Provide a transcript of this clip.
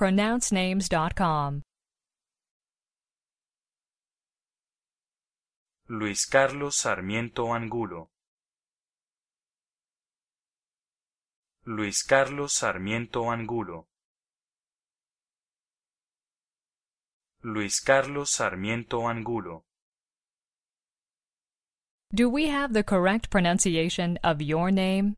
pronouncenames.com. Luis Carlos Sarmiento Angulo. Luis Carlos Sarmiento Angulo. Luis Carlos Sarmiento Angulo. Do we have the correct pronunciation of your name?